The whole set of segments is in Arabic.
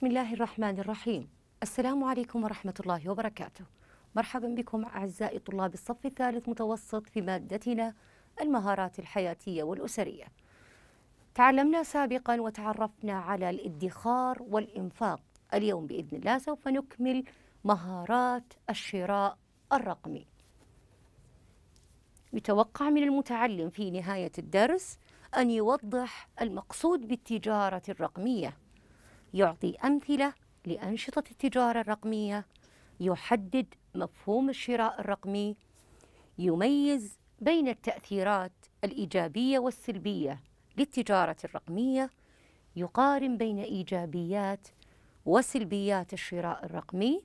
بسم الله الرحمن الرحيم السلام عليكم ورحمة الله وبركاته مرحبا بكم أعزائي طلاب الصف الثالث متوسط في مادتنا المهارات الحياتية والأسرية تعلمنا سابقا وتعرفنا على الادخار والإنفاق اليوم بإذن الله سوف نكمل مهارات الشراء الرقمي يتوقع من المتعلم في نهاية الدرس أن يوضح المقصود بالتجارة الرقمية يعطي أمثلة لأنشطة التجارة الرقمية يحدد مفهوم الشراء الرقمي يميز بين التأثيرات الإيجابية والسلبية للتجارة الرقمية يقارن بين إيجابيات وسلبيات الشراء الرقمي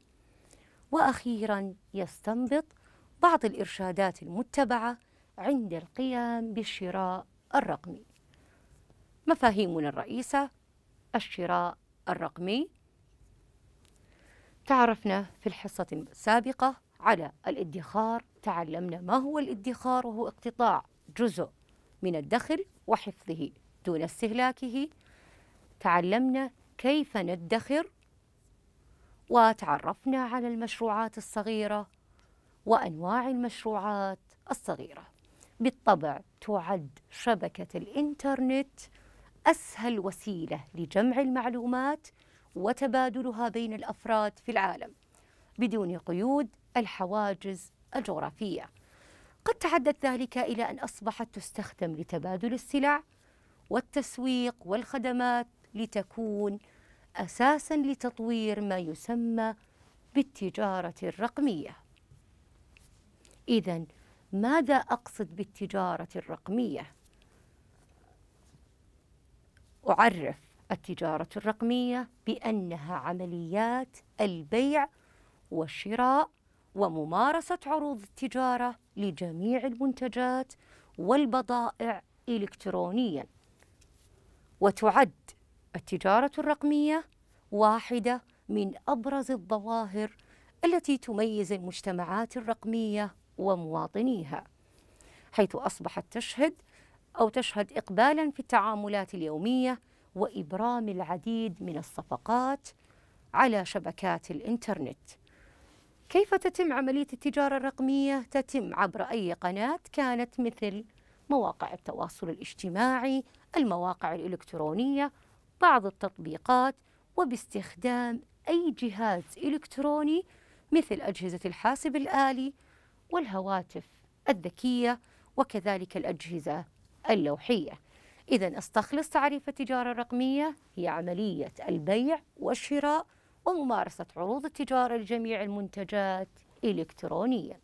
وأخيرا يستنبط بعض الإرشادات المتبعة عند القيام بالشراء الرقمي مفاهيمنا الرئيسة الشراء الرقمي تعرفنا في الحصة السابقة على الادخار تعلمنا ما هو الادخار وهو اقتطاع جزء من الدخل وحفظه دون استهلاكه تعلمنا كيف ندخر وتعرفنا على المشروعات الصغيرة وأنواع المشروعات الصغيرة بالطبع تعد شبكة الإنترنت أسهل وسيلة لجمع المعلومات وتبادلها بين الأفراد في العالم بدون قيود الحواجز الجغرافية قد تعدت ذلك إلى أن أصبحت تستخدم لتبادل السلع والتسويق والخدمات لتكون أساسا لتطوير ما يسمى بالتجارة الرقمية إذا ماذا أقصد بالتجارة الرقمية؟ أعرف التجارة الرقمية بأنها عمليات البيع والشراء وممارسة عروض التجارة لجميع المنتجات والبضائع إلكترونيا وتعد التجارة الرقمية واحدة من أبرز الظواهر التي تميز المجتمعات الرقمية ومواطنيها حيث أصبحت تشهد أو تشهد إقبالا في التعاملات اليومية وإبرام العديد من الصفقات على شبكات الإنترنت كيف تتم عملية التجارة الرقمية؟ تتم عبر أي قناة كانت مثل مواقع التواصل الاجتماعي، المواقع الإلكترونية، بعض التطبيقات وباستخدام أي جهاز إلكتروني مثل أجهزة الحاسب الآلي والهواتف الذكية وكذلك الأجهزة اللوحية إذا استخلص تعريف التجارة الرقمية هي عملية البيع والشراء وممارسة عروض التجارة لجميع المنتجات إلكترونيا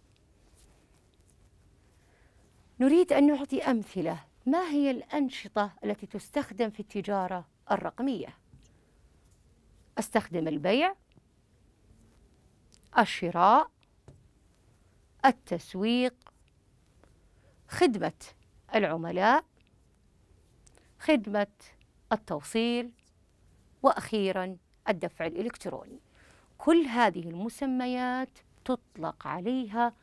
نريد أن نعطي أمثلة ما هي الأنشطة التي تستخدم في التجارة الرقمية أستخدم البيع الشراء التسويق خدمة العملاء خدمة التوصيل وأخيرا الدفع الإلكتروني كل هذه المسميات تطلق عليها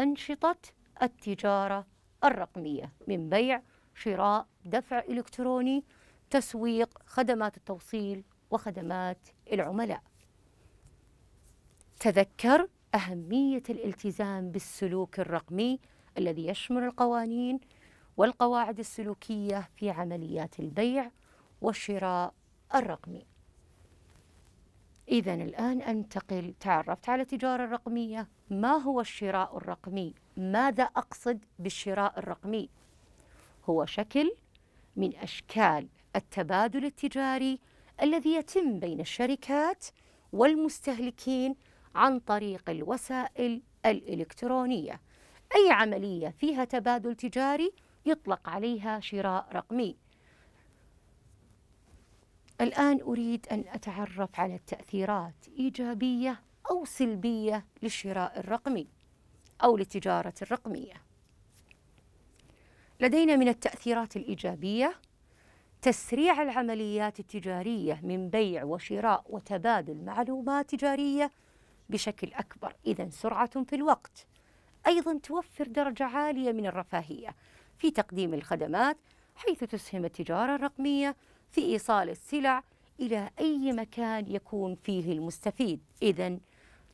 أنشطة التجارة الرقمية من بيع شراء دفع إلكتروني تسويق خدمات التوصيل وخدمات العملاء تذكر أهمية الالتزام بالسلوك الرقمي الذي يشمل القوانين والقواعد السلوكية في عمليات البيع والشراء الرقمي إذا الآن أنتقل تعرفت على التجارة الرقمية ما هو الشراء الرقمي ماذا أقصد بالشراء الرقمي هو شكل من أشكال التبادل التجاري الذي يتم بين الشركات والمستهلكين عن طريق الوسائل الإلكترونية أي عملية فيها تبادل تجاري يطلق عليها شراء رقمي الآن أريد أن أتعرف على التأثيرات إيجابية أو سلبية للشراء الرقمي أو للتجارة الرقمية. لدينا من التأثيرات الإيجابية تسريع العمليات التجارية من بيع وشراء وتبادل معلومات تجارية بشكل أكبر، إذا سرعة في الوقت. أيضا توفر درجة عالية من الرفاهية، في تقديم الخدمات حيث تسهم التجارة الرقمية في إيصال السلع إلى أي مكان يكون فيه المستفيد إذا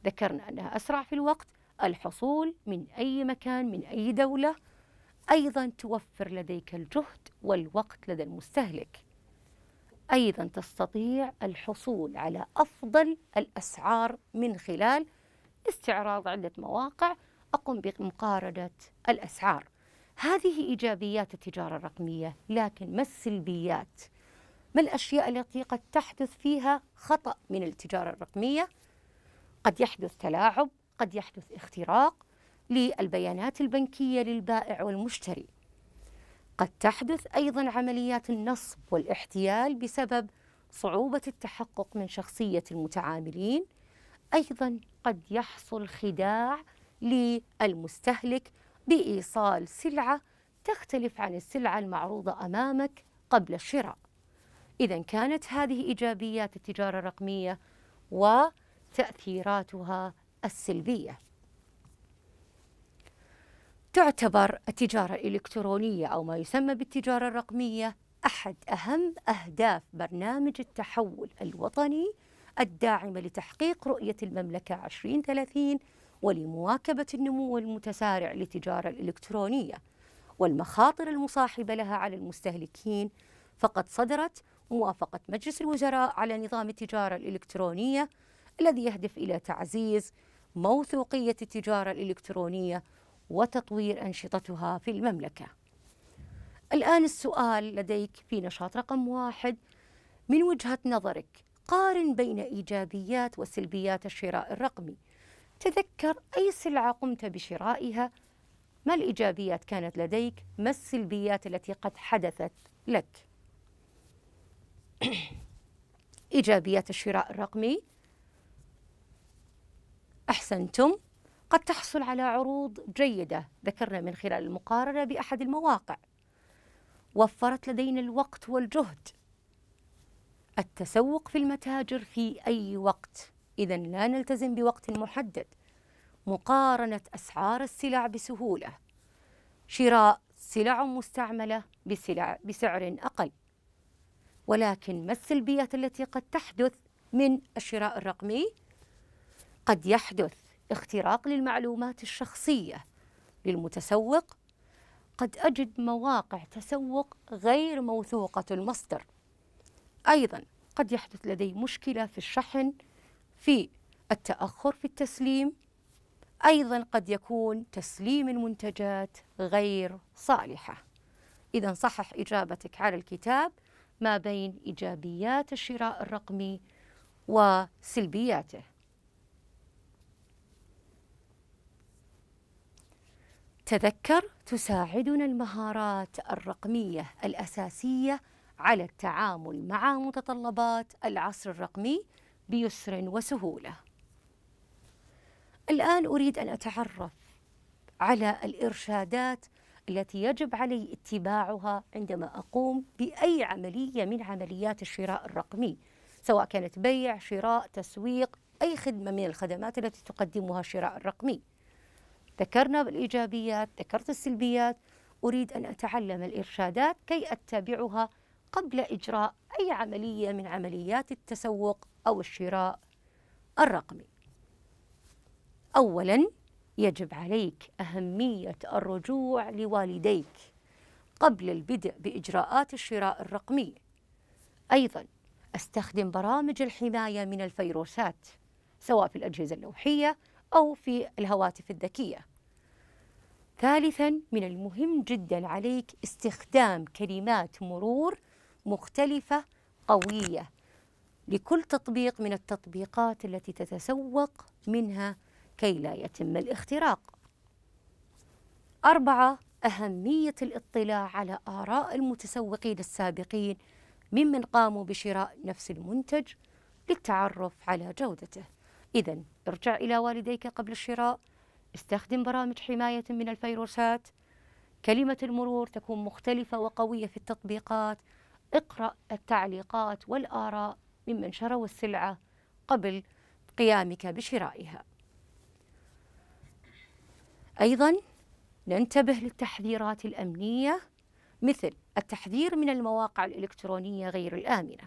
ذكرنا أنها أسرع في الوقت الحصول من أي مكان من أي دولة أيضا توفر لديك الجهد والوقت لدى المستهلك أيضا تستطيع الحصول على أفضل الأسعار من خلال استعراض عدة مواقع أقوم بمقارنة الأسعار هذه إيجابيات التجارة الرقمية لكن ما السلبيات ما الأشياء التي قد تحدث فيها خطأ من التجارة الرقمية قد يحدث تلاعب قد يحدث اختراق للبيانات البنكية للبائع والمشتري قد تحدث أيضا عمليات النصب والاحتيال بسبب صعوبة التحقق من شخصية المتعاملين أيضا قد يحصل خداع للمستهلك بإيصال سلعة تختلف عن السلعة المعروضة أمامك قبل الشراء إذا كانت هذه إيجابيات التجارة الرقمية وتأثيراتها السلبية تعتبر التجارة الإلكترونية أو ما يسمى بالتجارة الرقمية أحد أهم أهداف برنامج التحول الوطني الداعمة لتحقيق رؤية المملكة 2030 ولمواكبة النمو المتسارع للتجارة الإلكترونية والمخاطر المصاحبة لها على المستهلكين فقد صدرت موافقة مجلس الوزراء على نظام التجارة الإلكترونية الذي يهدف إلى تعزيز موثوقية التجارة الإلكترونية وتطوير أنشطتها في المملكة. الآن السؤال لديك في نشاط رقم واحد من وجهة نظرك قارن بين إيجابيات وسلبيات الشراء الرقمي تذكر أي سلعة قمت بشرائها ما الإيجابيات كانت لديك ما السلبيات التي قد حدثت لك إيجابيات الشراء الرقمي أحسنتم قد تحصل على عروض جيدة ذكرنا من خلال المقارنة بأحد المواقع وفرت لدينا الوقت والجهد التسوق في المتاجر في أي وقت إذا لا نلتزم بوقت محدد مقارنة أسعار السلع بسهولة شراء سلع مستعملة بسلع بسعر أقل ولكن ما السلبيات التي قد تحدث من الشراء الرقمي؟ قد يحدث اختراق للمعلومات الشخصية للمتسوق قد أجد مواقع تسوق غير موثوقة المصدر أيضا قد يحدث لدي مشكلة في الشحن في التأخر في التسليم أيضا قد يكون تسليم المنتجات غير صالحة إذا صحح إجابتك على الكتاب ما بين إيجابيات الشراء الرقمي وسلبياته تذكر تساعدنا المهارات الرقمية الأساسية على التعامل مع متطلبات العصر الرقمي بيسر وسهوله الان اريد ان اتعرف على الارشادات التي يجب علي اتباعها عندما اقوم باي عمليه من عمليات الشراء الرقمي سواء كانت بيع شراء تسويق اي خدمه من الخدمات التي تقدمها الشراء الرقمي ذكرنا بالايجابيات ذكرت السلبيات اريد ان اتعلم الارشادات كي اتبعها قبل اجراء اي عمليه من عمليات التسوق أو الشراء الرقمي. أولاً يجب عليك أهمية الرجوع لوالديك قبل البدء بإجراءات الشراء الرقمي. أيضاً استخدم برامج الحماية من الفيروسات سواء في الأجهزة اللوحية أو في الهواتف الذكية. ثالثاً من المهم جداً عليك استخدام كلمات مرور مختلفة قوية لكل تطبيق من التطبيقات التي تتسوق منها كي لا يتم الاختراق أربعة أهمية الاطلاع على آراء المتسوقين السابقين ممن قاموا بشراء نفس المنتج للتعرف على جودته إذا ارجع إلى والديك قبل الشراء استخدم برامج حماية من الفيروسات كلمة المرور تكون مختلفة وقوية في التطبيقات اقرأ التعليقات والآراء ممن شروا السلعة قبل قيامك بشرائها. أيضا ننتبه للتحذيرات الأمنية مثل التحذير من المواقع الإلكترونية غير الآمنة.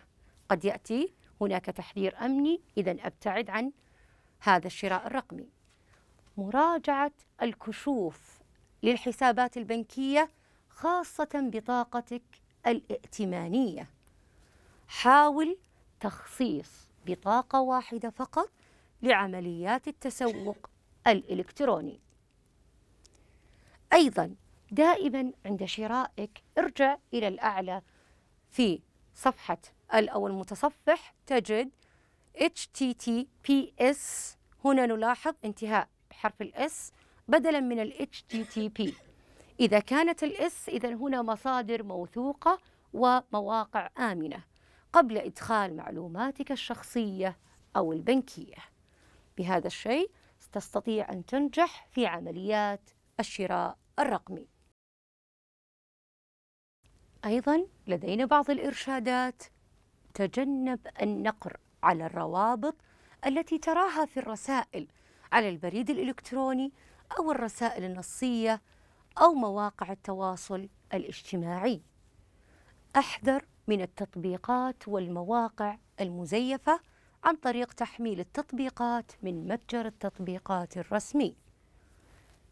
قد يأتي هناك تحذير أمني إذا أبتعد عن هذا الشراء الرقمي. مراجعة الكشوف للحسابات البنكية خاصة بطاقتك الائتمانية. حاول تخصيص بطاقة واحدة فقط لعمليات التسوق الإلكتروني أيضا دائما عند شرائك ارجع إلى الأعلى في صفحة أو المتصفح تجد HTTPS هنا نلاحظ انتهاء بحرف الاس بدلا من ال HTTP إذا كانت الاس إذا هنا مصادر موثوقة ومواقع آمنة قبل إدخال معلوماتك الشخصية أو البنكية بهذا الشيء تستطيع أن تنجح في عمليات الشراء الرقمي أيضا لدينا بعض الإرشادات تجنب النقر على الروابط التي تراها في الرسائل على البريد الإلكتروني أو الرسائل النصية أو مواقع التواصل الاجتماعي احذر من التطبيقات والمواقع المزيفة عن طريق تحميل التطبيقات من متجر التطبيقات الرسمي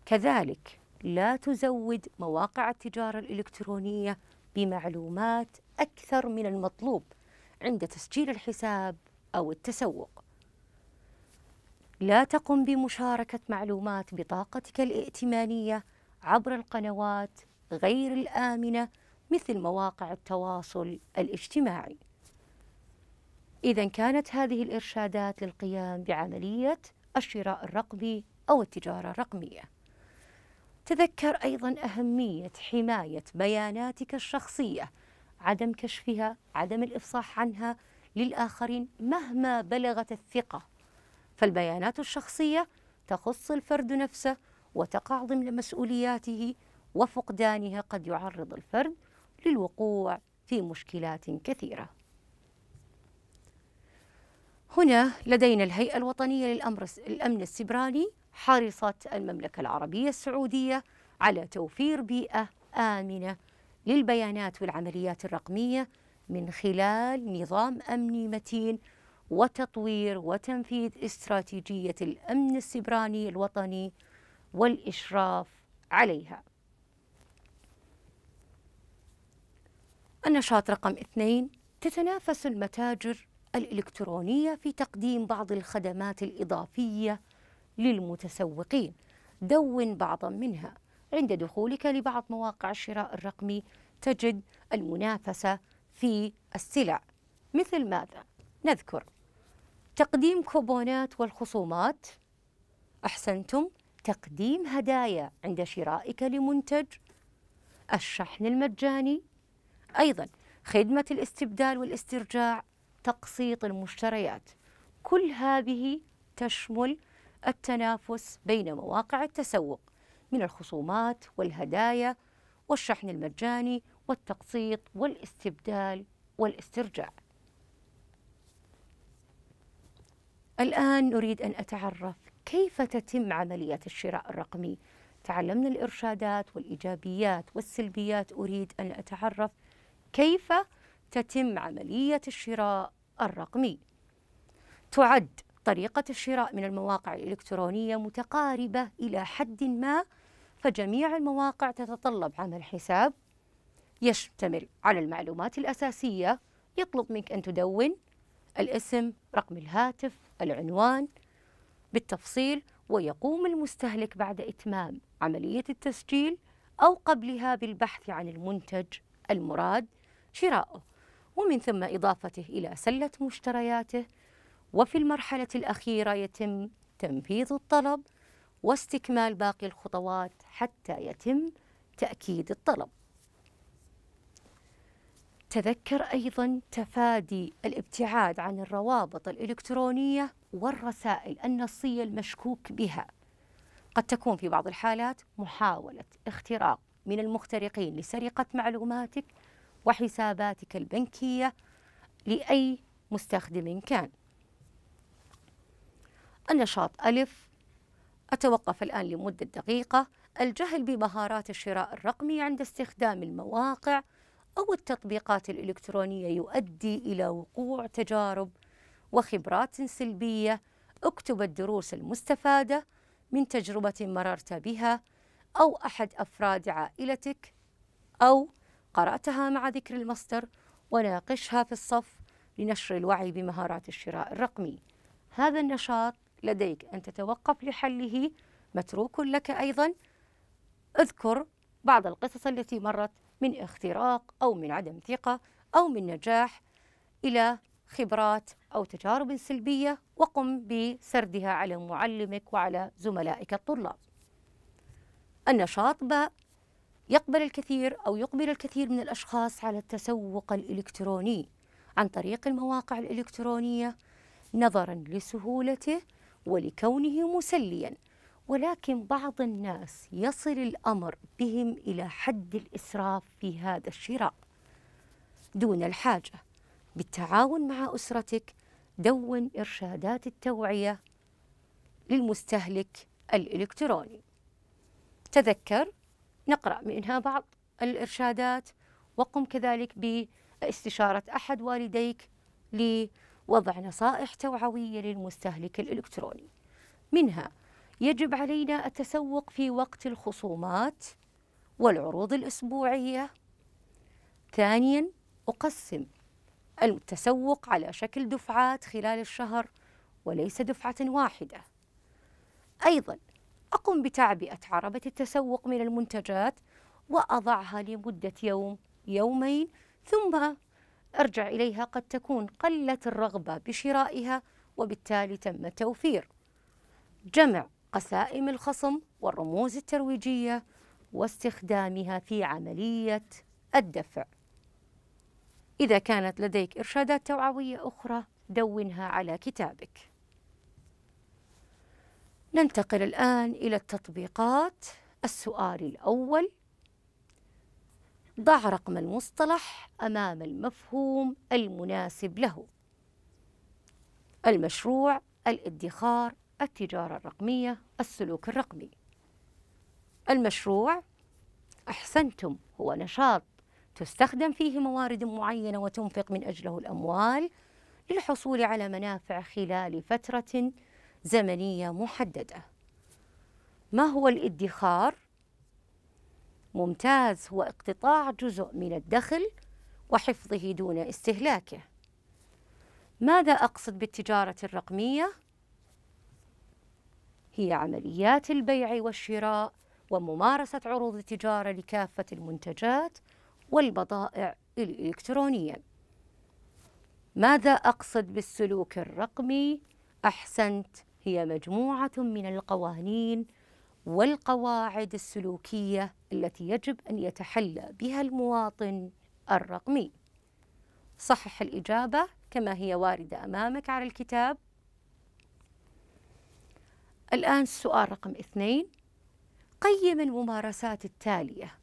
كذلك لا تزود مواقع التجارة الإلكترونية بمعلومات أكثر من المطلوب عند تسجيل الحساب أو التسوق لا تقم بمشاركة معلومات بطاقتك الائتمانية عبر القنوات غير الآمنة مثل مواقع التواصل الاجتماعي إذا كانت هذه الإرشادات للقيام بعملية الشراء الرقمي أو التجارة الرقمية تذكر أيضا أهمية حماية بياناتك الشخصية عدم كشفها عدم الإفصاح عنها للآخرين مهما بلغت الثقة فالبيانات الشخصية تخص الفرد نفسه وتقع ضمن مسؤولياته وفقدانها قد يعرض الفرد للوقوع في مشكلات كثيره هنا لدينا الهيئة الوطنية للأمر الأمن السبراني حرصت المملكة العربية السعودية على توفير بيئة آمنة للبيانات والعمليات الرقمية من خلال نظام أمني متين وتطوير وتنفيذ استراتيجية الأمن السبراني الوطني والإشراف عليها. النشاط رقم اثنين تتنافس المتاجر الإلكترونية في تقديم بعض الخدمات الإضافية للمتسوقين دون بعضا منها عند دخولك لبعض مواقع الشراء الرقمي تجد المنافسة في السلع مثل ماذا؟ نذكر تقديم كوبونات والخصومات أحسنتم تقديم هدايا عند شرائك لمنتج الشحن المجاني أيضا خدمة الاستبدال والاسترجاع تقسيط المشتريات كل هذه تشمل التنافس بين مواقع التسوق من الخصومات والهدايا والشحن المجاني والتقسيط والاستبدال والاسترجاع الآن نريد أن أتعرف كيف تتم عملية الشراء الرقمي تعلمنا الإرشادات والإيجابيات والسلبيات أريد أن أتعرف كيف تتم عملية الشراء الرقمي تعد طريقة الشراء من المواقع الإلكترونية متقاربة إلى حد ما فجميع المواقع تتطلب عمل حساب يشتمل على المعلومات الأساسية يطلب منك أن تدون الاسم رقم الهاتف العنوان بالتفصيل ويقوم المستهلك بعد إتمام عملية التسجيل أو قبلها بالبحث عن المنتج المراد شراؤه ومن ثم إضافته إلى سلة مشترياته وفي المرحلة الأخيرة يتم تنفيذ الطلب واستكمال باقي الخطوات حتى يتم تأكيد الطلب تذكر أيضا تفادي الابتعاد عن الروابط الإلكترونية والرسائل النصية المشكوك بها قد تكون في بعض الحالات محاولة اختراق من المخترقين لسرقة معلوماتك وحساباتك البنكية لأي مستخدم كان النشاط ألف أتوقف الآن لمدة دقيقة الجهل بمهارات الشراء الرقمي عند استخدام المواقع أو التطبيقات الإلكترونية يؤدي إلى وقوع تجارب وخبرات سلبية اكتب الدروس المستفادة من تجربة مررت بها أو أحد أفراد عائلتك أو قرأتها مع ذكر المصدر وناقشها في الصف لنشر الوعي بمهارات الشراء الرقمي هذا النشاط لديك أن تتوقف لحله متروك لك أيضا اذكر بعض القصص التي مرت من اختراق أو من عدم ثقة أو من نجاح إلى خبرات أو تجارب سلبية وقم بسردها على معلمك وعلى زملائك الطلاب النشاط باء يقبل الكثير أو يقبل الكثير من الأشخاص على التسوق الإلكتروني عن طريق المواقع الإلكترونية نظرا لسهولته ولكونه مسليا ولكن بعض الناس يصل الأمر بهم إلى حد الإسراف في هذا الشراء دون الحاجة بالتعاون مع أسرتك دون إرشادات التوعية للمستهلك الإلكتروني تذكر نقرأ منها بعض الإرشادات وقم كذلك باستشارة أحد والديك لوضع نصائح توعوية للمستهلك الإلكتروني منها يجب علينا التسوق في وقت الخصومات والعروض الأسبوعية ثانيا أقسم التسوق على شكل دفعات خلال الشهر وليس دفعة واحدة أيضا أقوم بتعبئة عربة التسوق من المنتجات وأضعها لمدة يوم يومين ثم أرجع إليها قد تكون قلت الرغبة بشرائها وبالتالي تم توفير جمع قسائم الخصم والرموز الترويجية واستخدامها في عملية الدفع إذا كانت لديك إرشادات توعوية أخرى دونها على كتابك ننتقل الآن إلى التطبيقات السؤال الأول ضع رقم المصطلح أمام المفهوم المناسب له المشروع الادخار التجارة الرقمية السلوك الرقمي المشروع أحسنتم هو نشاط تستخدم فيه موارد معينة وتنفق من أجله الأموال للحصول على منافع خلال فترة زمنية محددة ما هو الادخار؟ ممتاز هو اقتطاع جزء من الدخل وحفظه دون استهلاكه ماذا أقصد بالتجارة الرقمية؟ هي عمليات البيع والشراء وممارسة عروض التجارة لكافة المنتجات والبضائع الإلكترونية ماذا أقصد بالسلوك الرقمي؟ أحسنت هي مجموعة من القوانين والقواعد السلوكية التي يجب أن يتحلى بها المواطن الرقمي. صحح الإجابة كما هي واردة أمامك على الكتاب. الآن السؤال رقم اثنين قيم الممارسات التالية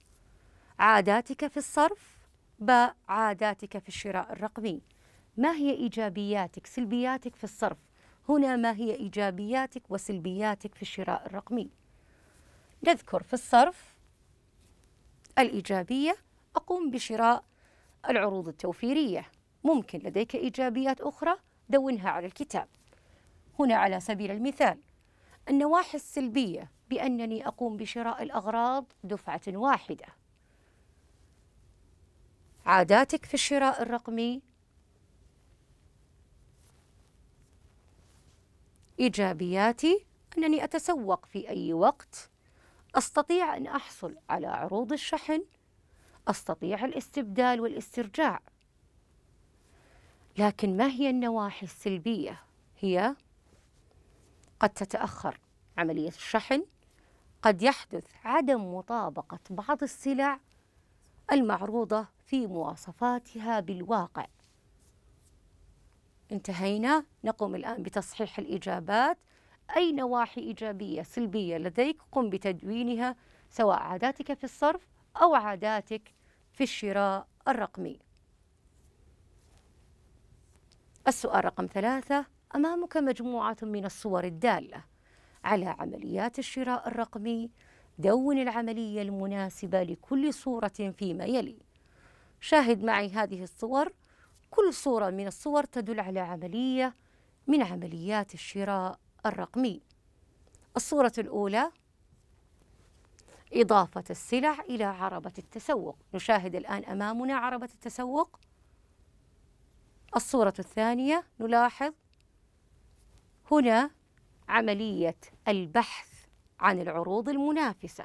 عاداتك في الصرف ب عاداتك في الشراء الرقمي ما هي إيجابياتك سلبياتك في الصرف هنا ما هي إيجابياتك وسلبياتك في الشراء الرقمي نذكر في الصرف الإيجابية أقوم بشراء العروض التوفيرية ممكن لديك إيجابيات أخرى دونها على الكتاب هنا على سبيل المثال النواحي السلبية بأنني أقوم بشراء الأغراض دفعة واحدة عاداتك في الشراء الرقمي إيجابياتي أنني أتسوق في أي وقت أستطيع أن أحصل على عروض الشحن أستطيع الاستبدال والاسترجاع لكن ما هي النواحي السلبية؟ هي قد تتأخر عملية الشحن قد يحدث عدم مطابقة بعض السلع المعروضة في مواصفاتها بالواقع انتهينا نقوم الآن بتصحيح الإجابات أي نواحي إيجابية سلبية لديك قم بتدوينها سواء عاداتك في الصرف أو عاداتك في الشراء الرقمي السؤال رقم ثلاثة أمامك مجموعة من الصور الدالة على عمليات الشراء الرقمي دون العملية المناسبة لكل صورة فيما يلي شاهد معي هذه الصور كل صورة من الصور تدل على عملية من عمليات الشراء الرقمي الصورة الأولى إضافة السلع إلى عربة التسوق نشاهد الآن أمامنا عربة التسوق الصورة الثانية نلاحظ هنا عملية البحث عن العروض المنافسة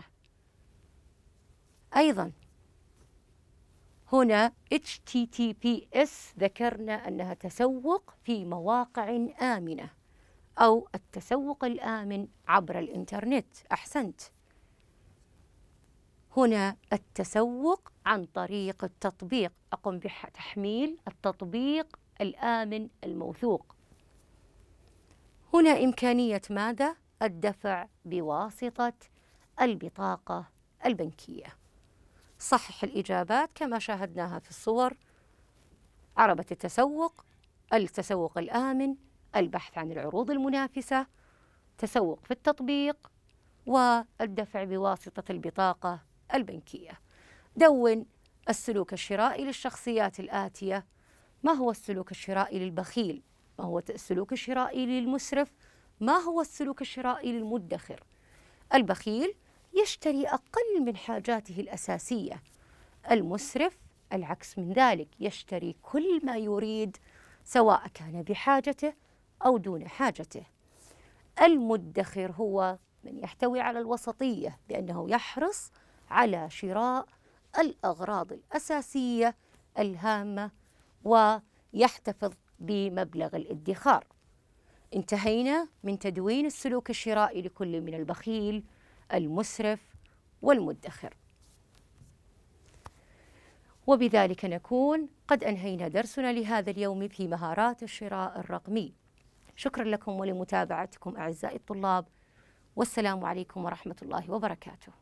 أيضا هنا HTTPS ذكرنا أنها تسوق في مواقع آمنة أو التسوق الآمن عبر الإنترنت أحسنت هنا التسوق عن طريق التطبيق أقوم بتحميل التطبيق الآمن الموثوق هنا إمكانية ماذا؟ الدفع بواسطة البطاقة البنكية صحح الإجابات كما شاهدناها في الصور عربة التسوق التسوق الآمن البحث عن العروض المنافسة تسوق في التطبيق والدفع بواسطة البطاقة البنكية دون السلوك الشرائي للشخصيات الآتية ما هو السلوك الشرائي للبخيل ما هو السلوك الشرائي للمسرف ما هو السلوك الشرائي للمدخر البخيل يشتري أقل من حاجاته الأساسية المسرف العكس من ذلك يشتري كل ما يريد سواء كان بحاجته أو دون حاجته المدخر هو من يحتوي على الوسطية بأنه يحرص على شراء الأغراض الأساسية الهامة ويحتفظ بمبلغ الادخار انتهينا من تدوين السلوك الشرائي لكل من البخيل المسرف والمدخر وبذلك نكون قد أنهينا درسنا لهذا اليوم في مهارات الشراء الرقمي شكرا لكم ولمتابعتكم أعزائي الطلاب والسلام عليكم ورحمة الله وبركاته